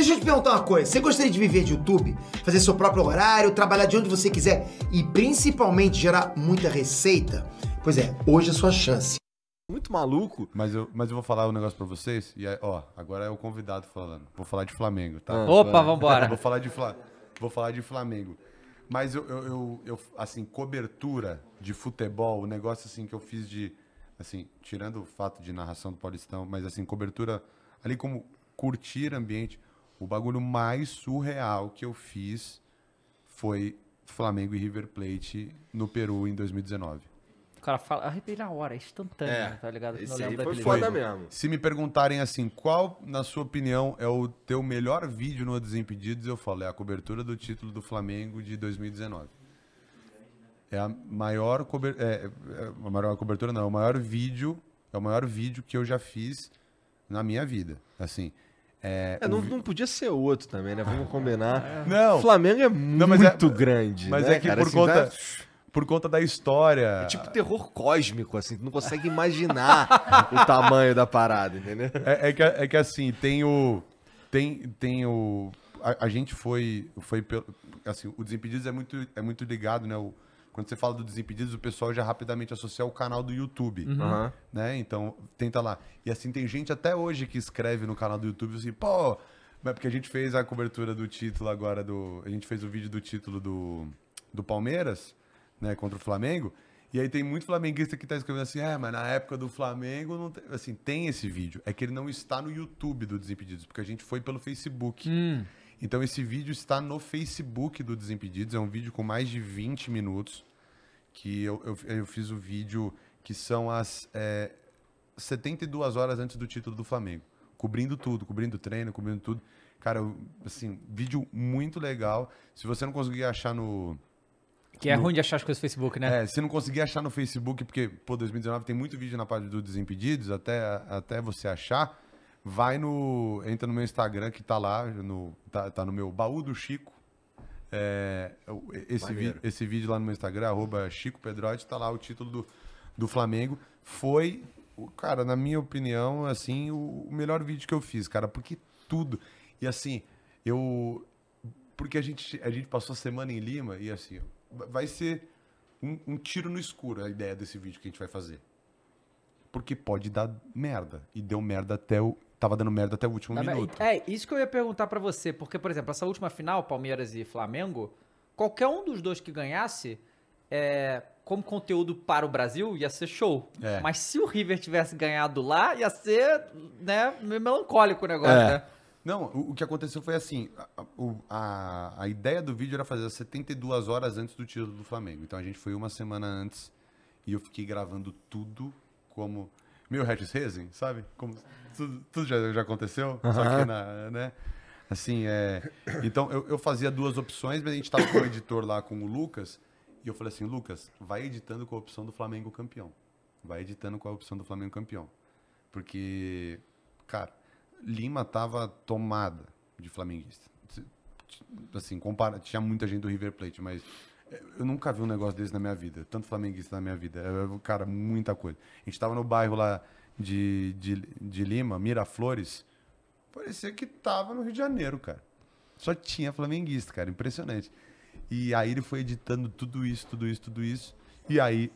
Deixa eu te perguntar uma coisa. Você gostaria de viver de YouTube? Fazer seu próprio horário, trabalhar de onde você quiser e principalmente gerar muita receita? Pois é, hoje é a sua chance. Muito maluco. Mas eu, mas eu vou falar um negócio pra vocês. E aí, ó, agora é o convidado falando. Vou falar de Flamengo, tá? Ah, Opa, vambora. Vou falar de, Fla, vou falar de Flamengo. Mas eu, eu, eu, eu, assim, cobertura de futebol, o negócio assim que eu fiz de. Assim, tirando o fato de narração do Paulistão, mas assim, cobertura ali como curtir ambiente o bagulho mais surreal que eu fiz foi Flamengo e River Plate no Peru em 2019. O cara fala, arrepiei na hora, é instantâneo, é, tá ligado? Esse aí tá foi foda mesmo. Se me perguntarem assim, qual, na sua opinião, é o teu melhor vídeo no Desimpedidos, eu falo, é a cobertura do título do Flamengo de 2019. É a maior cobertura, é, é, é a maior cobertura não, é o maior vídeo, é o maior vídeo que eu já fiz na minha vida, assim. É, é, não, não podia ser outro também, né? Vamos combinar. É. Não. O Flamengo é não, é- muito é, grande. Mas né, é que cara, por, assim, conta, tá... por conta da história. É tipo terror cósmico, assim. Tu não consegue imaginar o tamanho da parada, entendeu? É, é, que, é que assim, tem o. Tem, tem o. A, a gente foi. foi assim, o Desimpedidos é muito, é muito ligado, né? O, quando você fala do Desimpedidos, o pessoal já rapidamente associa o canal do YouTube, uhum. né? Então, tenta lá. E assim, tem gente até hoje que escreve no canal do YouTube assim, pô... Mas porque a gente fez a cobertura do título agora do... A gente fez o vídeo do título do, do Palmeiras, né? Contra o Flamengo. E aí tem muito flamenguista que tá escrevendo assim, é, mas na época do Flamengo não tem... Assim, tem esse vídeo. É que ele não está no YouTube do Desimpedidos, porque a gente foi pelo Facebook. Hum. Então esse vídeo está no Facebook do Desimpedidos, é um vídeo com mais de 20 minutos, que eu, eu, eu fiz o vídeo que são as é, 72 horas antes do título do Flamengo, cobrindo tudo, cobrindo treino, cobrindo tudo. Cara, assim, vídeo muito legal. Se você não conseguir achar no, que é no... ruim de achar as coisas no Facebook, né? É, se não conseguir achar no Facebook, porque, pô, 2019 tem muito vídeo na página do Desimpedidos, até, até você achar vai no. Entra no meu Instagram que tá lá, no, tá, tá no meu baú do Chico. É, esse, vi, esse vídeo lá no meu Instagram, arroba Chico Pedrotti, tá lá o título do, do Flamengo. Foi, cara, na minha opinião, assim, o, o melhor vídeo que eu fiz, cara, porque tudo. E assim, eu. Porque a gente, a gente passou a semana em Lima e assim, vai ser um, um tiro no escuro a ideia desse vídeo que a gente vai fazer porque pode dar merda. E deu merda até o, tava dando merda até o último Não, minuto. É, isso que eu ia perguntar para você, porque, por exemplo, essa última final, Palmeiras e Flamengo, qualquer um dos dois que ganhasse, é, como conteúdo para o Brasil, ia ser show. É. Mas se o River tivesse ganhado lá, ia ser, né, meio melancólico o negócio, é. né? Não, o, o que aconteceu foi assim, a, a, a ideia do vídeo era fazer 72 horas antes do título do Flamengo. Então a gente foi uma semana antes e eu fiquei gravando tudo como meio Regis rezen, sabe? Como tudo, tudo já, já, aconteceu, só que na, né? Assim, é... Então, eu, eu fazia duas opções, mas a gente estava com o editor lá, com o Lucas, e eu falei assim, Lucas, vai editando com a opção do Flamengo campeão. Vai editando com a opção do Flamengo campeão. Porque, cara, Lima tava tomada de flamenguista. Assim, compara... tinha muita gente do River Plate, mas eu nunca vi um negócio desse na minha vida. Tanto flamenguista na minha vida. cara, muita coisa. A gente tava no bairro lá de, de, de Lima, Miraflores. Parecia que tava no Rio de Janeiro, cara. Só tinha flamenguista, cara. Impressionante. E aí ele foi editando tudo isso, tudo isso, tudo isso. E aí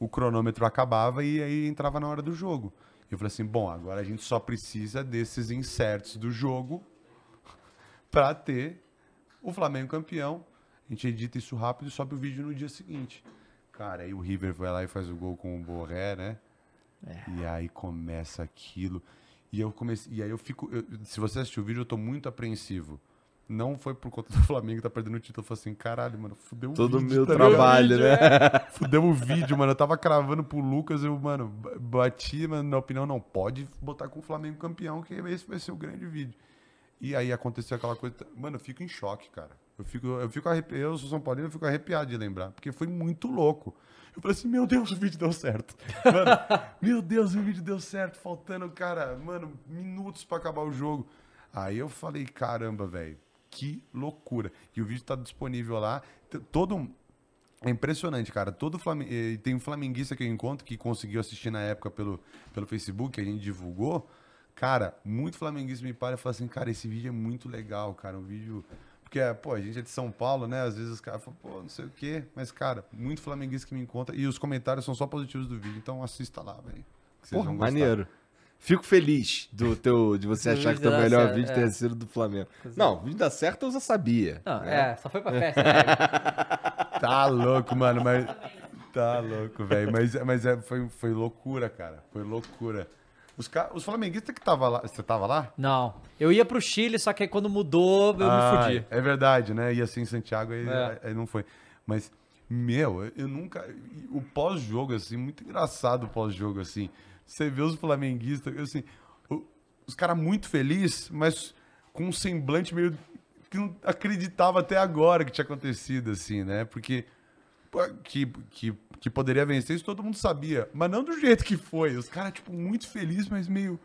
o cronômetro acabava e aí entrava na hora do jogo. Eu falei assim: bom, agora a gente só precisa desses insertos do jogo para ter o Flamengo campeão gente edita isso rápido e sobe o vídeo no dia seguinte. Cara, aí o River vai lá e faz o gol com o Borré, né? É. E aí começa aquilo. E eu comecei, e aí eu fico, eu, se você assistiu o vídeo, eu tô muito apreensivo. Não foi por conta do Flamengo que tá perdendo o título, eu falei assim, caralho, mano, fudeu o vídeo. Todo meu tá trabalho, né? É. Fudeu o vídeo, mano, eu tava cravando pro Lucas, eu, mano, bati, mas na opinião, não, pode botar com o Flamengo campeão, que esse vai ser o grande vídeo. E aí aconteceu aquela coisa, mano, eu fico em choque, cara. Eu fico, eu fico arrepiado eu sou São Paulino, eu fico arrepiado de lembrar, porque foi muito louco. Eu falei assim, meu Deus, o vídeo deu certo. Mano, meu Deus, o vídeo deu certo, faltando, cara, mano, minutos para acabar o jogo. Aí eu falei, caramba, velho, que loucura. E o vídeo tá disponível lá, todo É impressionante, cara. Todo Flam... Tem um flamenguista que eu encontro que conseguiu assistir na época pelo, pelo Facebook, que a gente divulgou. Cara, muito flamenguista me para e fala assim, cara, esse vídeo é muito legal, cara. Um vídeo porque, pô, a gente é de São Paulo, né? Às vezes os caras falam, pô, não sei o quê. Mas, cara, muito flamenguista que me encontra. E os comentários são só positivos do vídeo, então assista lá, velho. Porra, vão gostar. maneiro. Fico feliz do teu, de você achar que o teu melhor certo, vídeo é. tenha sido do Flamengo. Não, o é. vídeo dá certo eu já sabia. Não, né? é, só foi pra festa. Né? tá louco, mano, mas. Tá louco, velho. Mas, mas é, foi, foi loucura, cara. Foi loucura. Os, ca... os flamenguistas que tava lá. Você tava lá? Não. Eu ia pro Chile, só que aí quando mudou, eu ah, me fudi. É verdade, né? E assim, Santiago, aí, é. aí não foi. Mas, meu, eu nunca. O pós-jogo, assim, muito engraçado o pós-jogo, assim. Você vê os flamenguistas, assim. Os caras muito felizes, mas com um semblante meio que não acreditava até agora que tinha acontecido, assim, né? Porque Tipo, que, que, que poderia vencer, isso todo mundo sabia. Mas não do jeito que foi. Os caras, tipo, muito felizes, mas meio.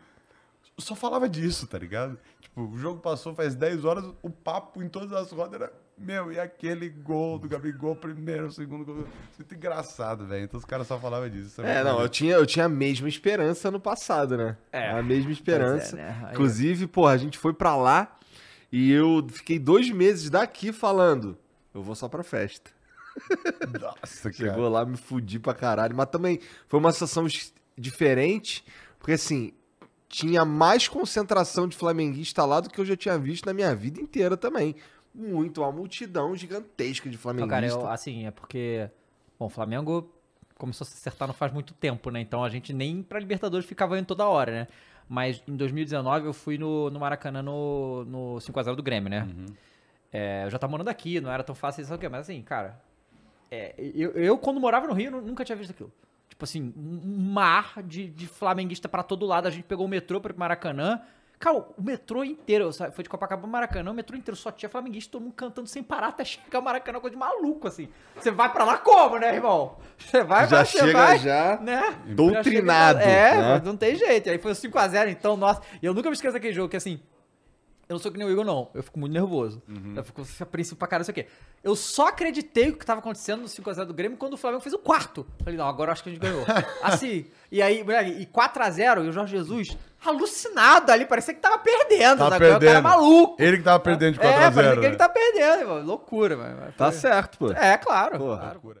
Só falava disso, tá ligado? Tipo, o jogo passou faz 10 horas, o papo em todas as rodas era. Meu, e aquele gol do Gabigol, primeiro, segundo gol. Muito engraçado, velho. Então os caras só falavam disso. É, é não, eu tinha, eu tinha a mesma esperança no passado, né? É. A mesma é, esperança. Né? É, né? Inclusive, porra, a gente foi pra lá e eu fiquei dois meses daqui falando: eu vou só pra festa. Nossa, Chegou cara. lá, me fudi pra caralho. Mas também foi uma sensação diferente, porque assim, tinha mais concentração de flamenguista lá do que eu já tinha visto na minha vida inteira também. Muito, uma multidão gigantesca de flamenguistas. Cara, eu, assim, é porque. Bom, o Flamengo começou a se acertar não faz muito tempo, né? Então a gente nem pra Libertadores ficava indo toda hora, né? Mas em 2019 eu fui no, no Maracanã no, no 5x0 do Grêmio, né? Uhum. É, eu já tava morando aqui, não era tão fácil isso aqui, mas assim, cara, é, eu, eu, quando morava no Rio, nunca tinha visto aquilo. Tipo assim, um mar de, de flamenguista para todo lado. A gente pegou o metrô para Maracanã. Cara, o metrô inteiro, foi de Copacabana pro Maracanã, o metrô inteiro só tinha flamenguista, todo mundo cantando sem parar até chegar no Maracanã, coisa de maluco, assim. Você vai pra lá como, né, irmão? Você vai, já você chega vai, já né? doutrinado. Já chega, é, né? não tem jeito. Aí foi o 5x0, então, nossa. E eu nunca me esqueço daquele jogo, que assim, eu não sou que nem o Igor, não. Eu fico muito nervoso. Uhum. Eu fico apreensivo pra caralho, não sei o quê. Eu só acreditei o que tava acontecendo no 5x0 do Grêmio quando o Flamengo fez o quarto. falei, não, agora acho que a gente ganhou. assim. E aí, moleque, e 4x0, e o Jorge Jesus alucinado ali, parecia que tava perdendo. Tava perdendo. O cara maluco. Ele que tava perdendo de 4x0. É, parecia que ele né? tava tá perdendo. Mano. Loucura, mano. Tá certo, pô. É, claro. Porra, claro. Loucura.